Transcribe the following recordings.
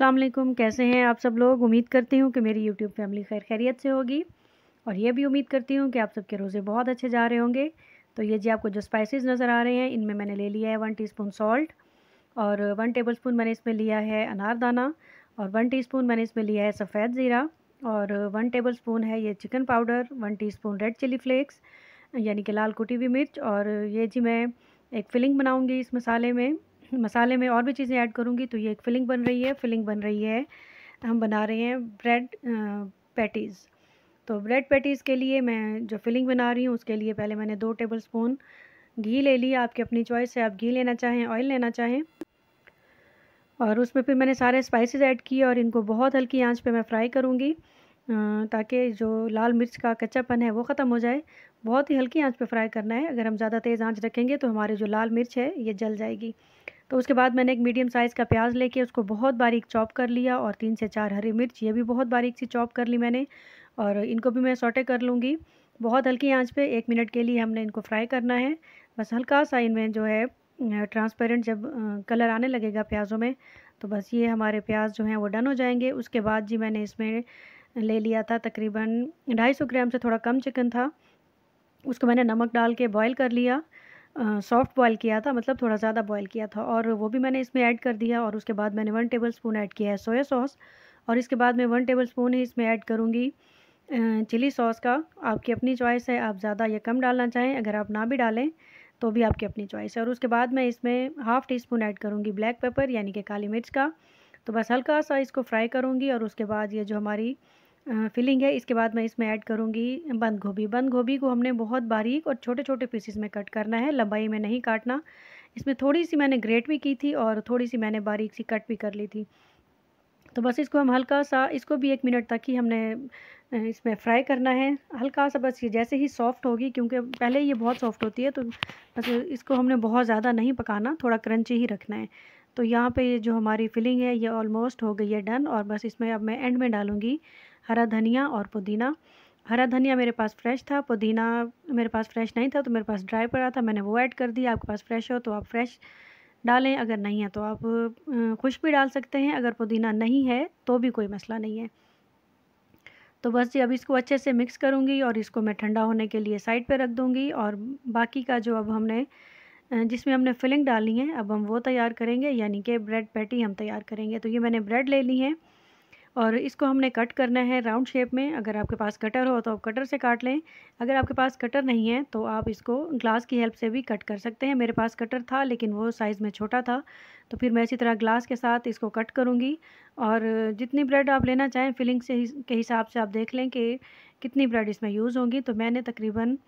असलम कैसे हैं आप सब लोग उम्मीद करती हूँ कि मेरी यूट्यूब फैमिली खैर खैरियत से होगी और ये भी उम्मीद करती हूँ कि आप सबके रोज़े बहुत अच्छे जा रहे होंगे तो ये जी आपको जो स्पाइसेस नज़र आ रहे हैं इनमें मैंने ले लिया है वन टीस्पून सॉल्ट और वन टेबलस्पून मैंने इसमें लिया है अनारदाना और वन स्पून मैंने इसमें लिया है सफ़ेद ज़ीरा और वन स्पून है ये chicken powder one spoon red chili flakes यानी कि लाल कुटी हुई मिर्च और ये जी मैं एक फिलिंग बनाऊँगी इस मसाले में मसाले में और भी चीज़ें ऐड करूँगी तो ये एक फिलिंग बन रही है फिलिंग बन रही है हम बना रहे हैं ब्रेड पैटीज़ तो ब्रेड पैटीज़ के लिए मैं जो फिलिंग बना रही हूँ उसके लिए पहले मैंने दो टेबल स्पून घी ले लिया आपकी अपनी चॉइस है आप घी लेना चाहें ऑयल लेना चाहें और उसमें फिर मैंने सारे स्पाइसेस ऐड किए और इनको बहुत हल्की आंच पे मैं फ्राई करूँगी ताकि जो लाल मिर्च का कच्चापन है वो ख़त्म हो जाए बहुत ही हल्की आंच पे फ्राई करना है अगर हम ज़्यादा तेज़ आंच रखेंगे तो हमारी जो लाल मिर्च है ये जल जाएगी तो उसके बाद मैंने एक मीडियम साइज़ का प्याज लेके उसको बहुत बारीक चॉप कर लिया और तीन से चार हरी मिर्च ये भी बहुत बारीक सी चॉप कर ली मैंने और इनको भी मैं सोटे कर लूँगी बहुत हल्की आंच पे एक मिनट के लिए हमने इनको फ्राई करना है बस हल्का सा इनमें जो है ट्रांसपेरेंट जब कलर आने लगेगा प्याज़ों में तो बस ये हमारे प्याज जो हैं वो डन हो जाएंगे उसके बाद जी मैंने इसमें ले लिया था तकरीबन ढाई सौ ग्राम से थोड़ा कम चिकन था उसको मैंने नमक डाल के बॉईल कर लिया सॉफ्ट बॉयल किया था मतलब थोड़ा ज़्यादा बॉयल किया था और वो भी मैंने इसमें ऐड कर दिया और उसके बाद मैंने वन टेबल स्पून ऐड किया है सोया सॉस और इसके बाद मैं वन टेबल स्पून ही इसमें ऐड करूँगी चिली सॉस का आपकी अपनी चॉइस है आप ज़्यादा या कम डालना चाहें अगर आप ना भी डालें तो भी आपकी अपनी चॉइस है और उसके बाद मैं इसमें हाफ़ टी स्पून ऐड करूँगी ब्लैक पेपर यानी कि काली मिर्च का तो बस हल्का सा इसको फ्राई करूँगी और उसके बाद ये जो हमारी फिलिंग है इसके बाद मैं इसमें ऐड करूँगी बंद गोभी बंद गोभी को हमने बहुत बारीक और छोटे छोटे पीसेस में कट करना है लंबाई में नहीं काटना इसमें थोड़ी सी मैंने ग्रेट भी की थी और थोड़ी सी मैंने बारीक सी कट भी कर ली थी तो बस इसको हम हल्का सा इसको भी एक मिनट तक ही हमने इसमें फ्राई करना है हल्का सा बस ये जैसे ही सॉफ़्ट होगी क्योंकि पहले ये बहुत सॉफ़्ट होती है तो बस इसको हमने बहुत ज़्यादा नहीं पकाना थोड़ा क्रंची ही रखना है तो यहाँ पे जो हमारी फिलिंग है ये ऑलमोस्ट हो गई है डन और बस इसमें अब मैं एंड में डालूँगी हरा धनिया और पुदीना हरा धनिया मेरे पास फ्रेश था पुदीना मेरे पास फ्रेश नहीं था तो मेरे पास ड्राई पड़ा था मैंने वो ऐड कर दिया आपके पास फ्रेश हो तो आप फ्रेश डालें अगर नहीं है तो आप खुश भी डाल सकते हैं अगर पुदीना नहीं है तो भी कोई मसला नहीं है तो बस जी अब इसको अच्छे से मिक्स करूँगी और इसको मैं ठंडा होने के लिए साइड पर रख दूँगी और बाकी का जो अब हमने जिसमें हमने फिलिंग डालनी है अब हम वो तैयार करेंगे यानी कि ब्रेड पैटी हम तैयार करेंगे तो ये मैंने ब्रेड ले ली है और इसको हमने कट करना है राउंड शेप में अगर आपके पास कटर हो तो आप कटर से काट लें अगर आपके पास कटर नहीं है तो आप इसको ग्लास की हेल्प से भी कट कर सकते हैं मेरे पास कटर था लेकिन वो साइज़ में छोटा था तो फिर मैं इसी तरह ग्लास के साथ इसको कट करूँगी और जितनी ब्रेड आप लेना चाहें फिलिंग से के हिसाब से आप देख लें कि कितनी ब्रेड इसमें यूज़ होंगी तो मैंने तकरीबन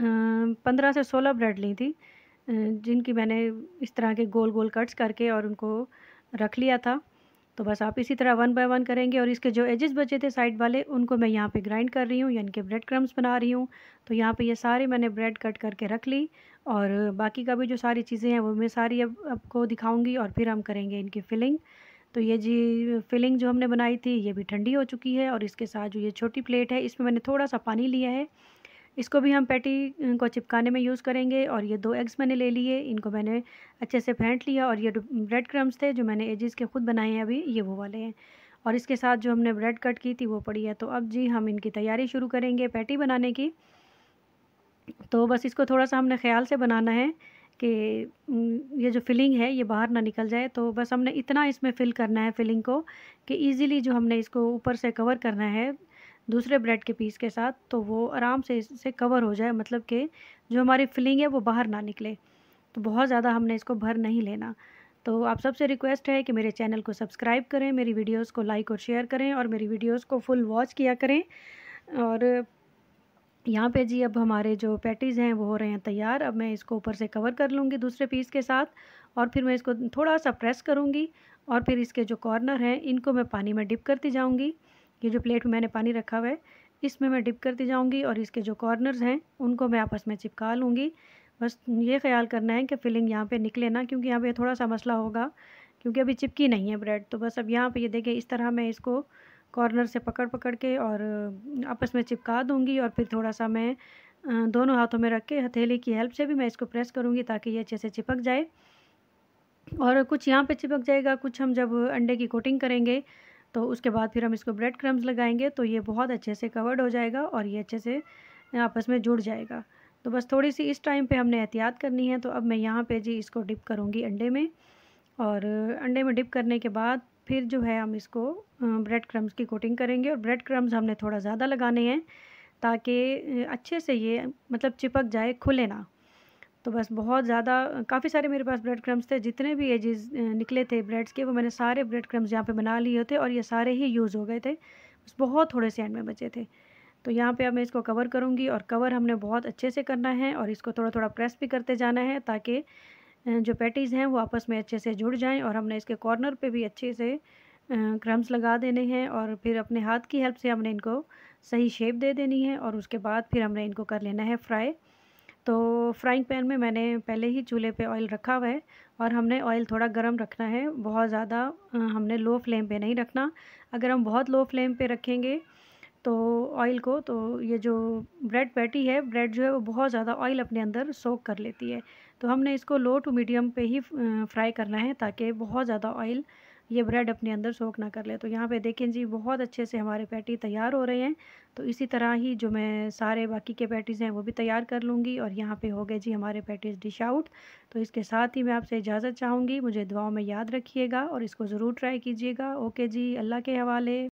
पंद्रह से सोलह ब्रेड ली थी जिनकी मैंने इस तरह के गोल गोल कट्स करके और उनको रख लिया था तो बस आप इसी तरह वन बाय वन करेंगे और इसके जो एजेस बचे थे साइड वाले उनको मैं यहाँ पे ग्राइंड कर रही हूँ यानी कि ब्रेड क्रम्स बना रही हूँ तो यहाँ पे ये सारे मैंने ब्रेड कट करके रख ली और बाकी का भी जो सारी चीज़ें हैं वो मैं सारी अब आपको दिखाऊँगी और फिर हम करेंगे इनकी फिलिंग तो ये जी फिलिंग जो हमने बनाई थी ये भी ठंडी हो चुकी है और इसके साथ जो ये छोटी प्लेट है इसमें मैंने थोड़ा सा पानी लिया है इसको भी हम पैटी को चिपकाने में यूज़ करेंगे और ये दो एग्स मैंने ले लिए इनको मैंने अच्छे से फेंट लिया और ये ब्रेड क्रम्स थे जो मैंने एजिस के ख़ुद बनाए हैं अभी ये वो वाले हैं और इसके साथ जो हमने ब्रेड कट की थी वो पड़ी है तो अब जी हम इनकी तैयारी शुरू करेंगे पैटी बनाने की तो बस इसको थोड़ा सा हमने ख्याल से बनाना है कि ये जो फिलिंग है ये बाहर ना निकल जाए तो बस हमने इतना इसमें फिल करना है फिलिंग को कि ईजिली जो हमने इसको ऊपर से कवर करना है दूसरे ब्रेड के पीस के साथ तो वो आराम से इससे कवर हो जाए मतलब कि जो हमारी फिलिंग है वो बाहर ना निकले तो बहुत ज़्यादा हमने इसको भर नहीं लेना तो आप सबसे रिक्वेस्ट है कि मेरे चैनल को सब्सक्राइब करें मेरी वीडियोस को लाइक और शेयर करें और मेरी वीडियोस को फुल वॉच किया करें और यहाँ पे जी अब हमारे जो पैटीज़ हैं वो हो रहे हैं तैयार अब मैं इसको ऊपर से कवर कर लूँगी दूसरे पीस के साथ और फिर मैं इसको थोड़ा सा प्रेस करूँगी और फिर इसके जो कॉर्नर हैं इनको मैं पानी में डिप करती जाऊँगी ये जो प्लेट में मैंने पानी रखा हुआ है इसमें मैं डिप करती जाऊँगी और इसके जो कॉर्नर्स हैं उनको मैं आपस में चिपका लूँगी बस ये ख्याल करना है कि फिलिंग यहाँ पे निकले ना क्योंकि यहाँ पे थोड़ा सा मसला होगा क्योंकि अभी चिपकी नहीं है ब्रेड तो बस अब यहाँ पे ये देखें इस तरह मैं इसको कॉर्नर से पकड़ पकड़ के और आपस में चिपका दूँगी और फिर थोड़ा सा मैं दोनों हाथों में रख के हथेली की हेल्प से भी मैं इसको प्रेस करूँगी ताकि ये अच्छे से चिपक जाए और कुछ यहाँ पर चिपक जाएगा कुछ हम जब अंडे की कोटिंग करेंगे तो उसके बाद फिर हम इसको ब्रेड क्रम्स लगाएंगे तो ये बहुत अच्छे से कवर्ड हो जाएगा और ये अच्छे से आपस में जुड़ जाएगा तो बस थोड़ी सी इस टाइम पे हमने एहतियात करनी है तो अब मैं यहाँ पे जी इसको डिप करूँगी अंडे में और अंडे में डिप करने के बाद फिर जो है हम इसको ब्रेड क्रम्स की कोटिंग करेंगे और ब्रेड क्रम्स हमने थोड़ा ज़्यादा लगाने हैं ताकि अच्छे से ये मतलब चिपक जाए खुले ना तो बस बहुत ज़्यादा काफ़ी सारे मेरे पास ब्रेड क्रम्स थे जितने भी एजेस निकले थे ब्रेड्स के वो मैंने सारे ब्रेड क्रम्स यहाँ पे बना लिए थे और ये सारे ही यूज़ हो गए थे बस बहुत थोड़े से एंड में बचे थे तो यहाँ पे अब मैं इसको कवर करूँगी और कवर हमने बहुत अच्छे से करना है और इसको थोड़ा थोड़ा प्रेस भी करते जाना है ताकि जो पैटीज़ हैं वो आपस में अच्छे से जुड़ जाएँ और हमने इसके कॉर्नर पर भी अच्छे से क्रम्स लगा देने हैं और फिर अपने हाथ की हेल्प से हमने इनको सही शेप दे देनी है और उसके बाद फिर हमने इनको कर लेना है फ्राई तो फ्राइंग पैन में मैंने पहले ही चूल्हे पे ऑयल रखा हुआ है और हमने ऑयल थोड़ा गर्म रखना है बहुत ज़्यादा हमने लो फ्लेम पे नहीं रखना अगर हम बहुत लो फ्लेम पे रखेंगे तो ऑयल को तो ये जो ब्रेड पैटी है ब्रेड जो है वो बहुत ज़्यादा ऑयल अपने अंदर सोक कर लेती है तो हमने इसको लो टू मीडियम पर ही फ्राई करना है ताकि बहुत ज़्यादा ऑयल ये ब्रेड अपने अंदर सोख ना कर ले तो यहाँ पे देखें जी बहुत अच्छे से हमारे पैटी तैयार हो रहे हैं तो इसी तरह ही जो मैं सारे बाकी के पैटीज़ हैं वो भी तैयार कर लूँगी और यहाँ पे हो गए जी हमारे पैटीज़ डिश आउट तो इसके साथ ही मैं आपसे इजाज़त चाहूँगी मुझे दुआओं में याद रखिएगा और इसको ज़रूर ट्राई कीजिएगा ओके जी अल्लाह के हवाले